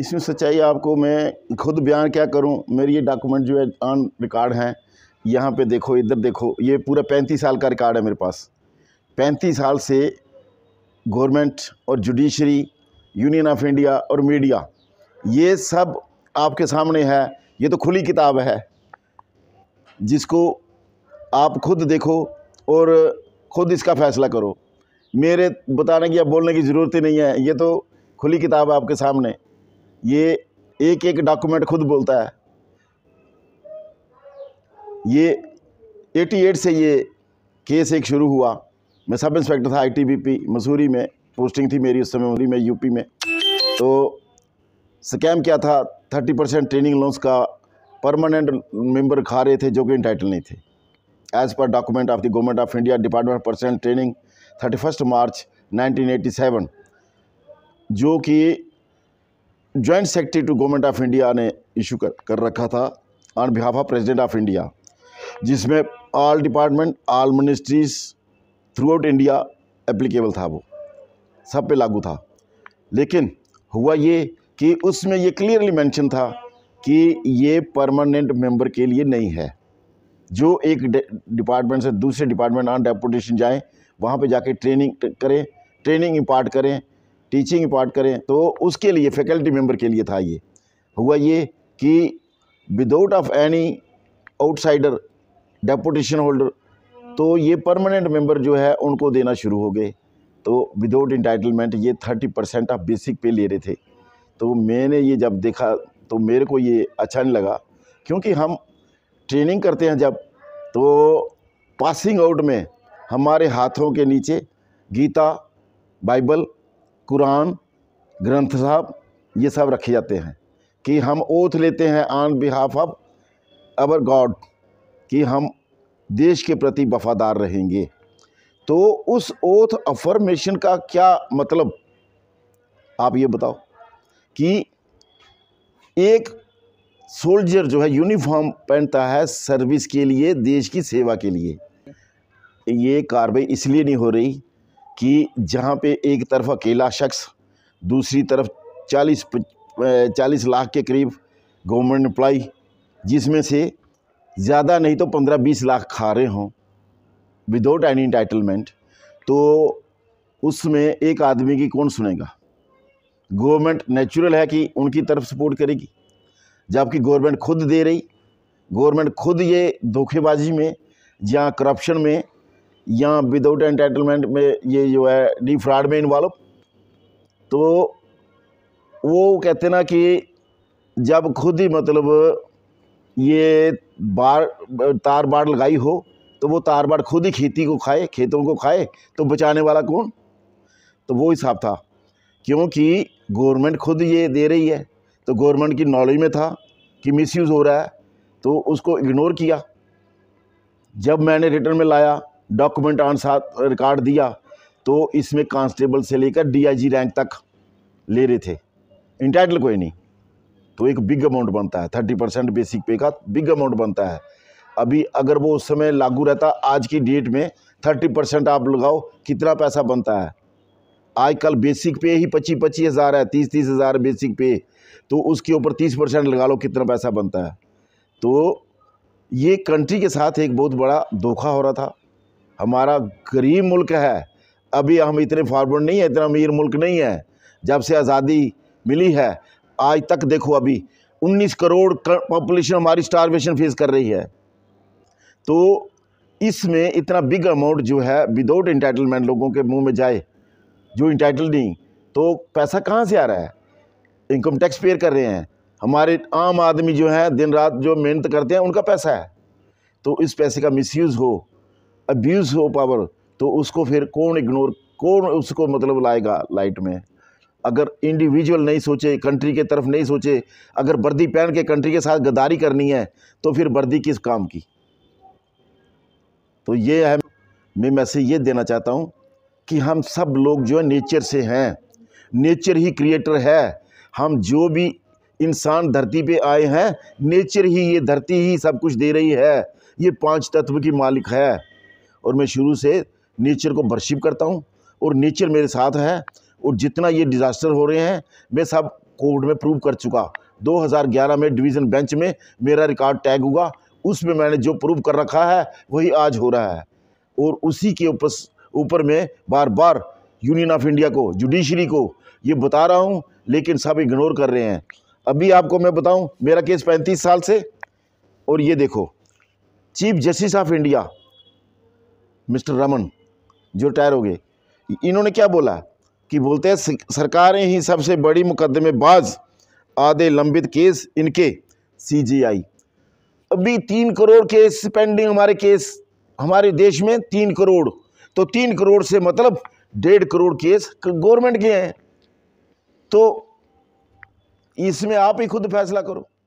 इसमें सच्चाई आपको मैं खुद बयान क्या करूं मेरी ये डॉक्यूमेंट जो है ऑन रिकॉर्ड हैं यहाँ पे देखो इधर देखो ये पूरा पैंतीस साल का रिकॉर्ड है मेरे पास पैंतीस साल से गवर्नमेंट और जुडिशरी यूनियन ऑफ इंडिया और मीडिया ये सब आपके सामने है ये तो खुली किताब है जिसको आप खुद देखो और ख़ुद इसका फ़ैसला करो मेरे बताने की या बोलने की ज़रूरत ही नहीं है ये तो खुली किताब है आपके सामने ये एक एक डॉक्यूमेंट खुद बोलता है ये 88 से ये केस एक शुरू हुआ मैं सब इंस्पेक्टर था आईटीबीपी मसूरी में पोस्टिंग थी मेरी उस समय मसूरी में यूपी में तो स्कैम क्या था थर्टी परसेंट ट्रेनिंग लोन्स का परमानेंट मेंबर खा रहे थे जो कि इंटाइटल नहीं थे एज पर document of the government of India department personnel training thirty first March 1987 जो कि joint secretary to government of India ने इशू कर, कर रखा था on behalf of president of India जिसमें all department all ministries throughout India applicable था वो सब पे लागू था लेकिन हुआ ये कि उसमें ये क्लियरली मेंशन था कि ये परमानेंट मेंबर के लिए नहीं है जो एक डिपार्टमेंट से दूसरे डिपार्टमेंट ऑन डेपुटेशन जाएँ वहाँ पे जाके ट्रेनिंग करें ट्रेनिंग इम्पार्ट करें टीचिंग पार्ट करें तो उसके लिए फैकल्टी मेम्बर के लिए था ये हुआ ये कि without of any outsider deputation holder तो ये परमानेंट मेंबर जो है उनको देना शुरू हो गए तो विदाउट इंटाइटलमेंट ये thirty percent of basic pay ले रहे थे तो मैंने ये जब देखा तो मेरे को ये अच्छा नहीं लगा क्योंकि हम ट्रेनिंग करते हैं जब तो पासिंग आउट में हमारे हाथों के नीचे गीता बाइबल कुरान ग्रंथ साहब ये सब रखे जाते हैं कि हम ओथ लेते हैं on behalf of our god कि हम देश के प्रति वफादार रहेंगे तो उस ओथ अफर्मेशन का क्या मतलब आप ये बताओ कि एक सोल्जर जो है यूनिफॉर्म पहनता है सर्विस के लिए देश की सेवा के लिए ये कार्रवाई इसलिए नहीं हो रही कि जहाँ पे एक तरफ अकेला शख्स दूसरी तरफ 40 40 लाख के करीब गवर्नमेंट एम्प्लाई जिसमें से ज़्यादा नहीं तो 15-20 लाख खा रहे हों विदाउट एनी इंटाइटलमेंट तो उसमें एक आदमी की कौन सुनेगा गवर्नमेंट नेचुरल है कि उनकी तरफ सपोर्ट करेगी जबकि गवर्नमेंट खुद दे रही गवर्नमेंट खुद ये धोखेबाजी में या करप्शन में या विदाउट एंटाइटलमेंट में ये जो है डी फ्रॉड में इन्वॉल्व तो वो कहते ना कि जब खुद ही मतलब ये बार तार बाड़ लगाई हो तो वो तार बाड़ खुद ही खेती को खाए खेतों को खाए तो बचाने वाला कौन तो वो हिसाब था क्योंकि गवर्नमेंट खुद ये दे रही है तो गवर्नमेंट की नॉलेज में था कि मिसयूज़ हो रहा है तो उसको इग्नोर किया जब मैंने रिटर्न में लाया डॉक्यूमेंट ऑन साथ रिकॉर्ड दिया तो इसमें कांस्टेबल से लेकर डीआईजी रैंक तक ले रहे थे इंटाइटल कोई नहीं तो एक बिग अमाउंट बनता है थर्टी परसेंट बेसिक पे का बिग अमाउंट बनता है अभी अगर वो उस समय लागू रहता आज की डेट में थर्टी परसेंट आप लगाओ कितना पैसा बनता है आजकल बेसिक पे ही पच्चीस पच्चीस हज़ार है तीस तीस हज़ार बेसिक पे तो उसके ऊपर तीस परसेंट लगा लो कितना पैसा बनता है तो ये कंट्री के साथ एक बहुत बड़ा धोखा हो रहा था हमारा गरीब मुल्क है अभी हम इतने फॉरवर्ड नहीं है इतना अमीर मुल्क नहीं है जब से आज़ादी मिली है आज तक देखो अभी 19 करोड़ पॉपुलेशन हमारी स्टारवेशन फेस कर रही है तो इसमें इतना बिग अमाउंट जो है विदाउट इंटाइटलमेंट लोगों के मुंह में जाए जो इंटाइटल नहीं तो पैसा कहाँ से आ रहा है इनकम टैक्स पेयर कर रहे हैं हमारे आम आदमी जो है दिन रात जो मेहनत करते हैं उनका पैसा है तो इस पैसे का मिसयूज़ हो अब्यूज़ हो पावर तो उसको फिर कौन इग्नोर कौन उसको मतलब लाएगा लाइट में अगर इंडिविजुअल नहीं सोचे कंट्री के तरफ नहीं सोचे अगर वर्दी पहन के कंट्री के साथ गद्दारी करनी है तो फिर वर्दी किस काम की तो ये है मैं मैसेज ये देना चाहता हूँ कि हम सब लोग जो है नेचर से हैं नेचर ही क्रिएटर है हम जो भी इंसान धरती पे आए हैं नेचर ही ये धरती ही सब कुछ दे रही है ये पांच तत्व की मालिक है और मैं शुरू से नेचर को वर्शिप करता हूँ और नेचर मेरे साथ है और जितना ये डिज़ास्टर हो रहे हैं मैं सब कोर्ट में प्रूव कर चुका 2011 में डिवीज़न बेंच में मेरा रिकॉर्ड टैग हुआ उसमें मैंने जो प्रूव कर रखा है वही आज हो रहा है और उसी के ऊपर ऊपर में बार बार यूनियन ऑफ इंडिया को जुडिशरी को ये बता रहा हूँ लेकिन सब इग्नोर कर रहे हैं अभी आपको मैं बताऊँ मेरा केस पैंतीस साल से और ये देखो chief justice of India mister Raman जो रिटायर हो गए इन्होंने क्या बोला कि बोलते हैं सरकारें ही सबसे बड़ी मुकदमेबाज आधे लंबित केस इनके सीजीआई अभी तीन करोड़ केस पेंडिंग हमारे केस हमारे देश में तीन करोड़ तो तीन करोड़ से मतलब डेढ़ करोड़ केस गवर्नमेंट के हैं तो इसमें आप ही खुद फैसला करो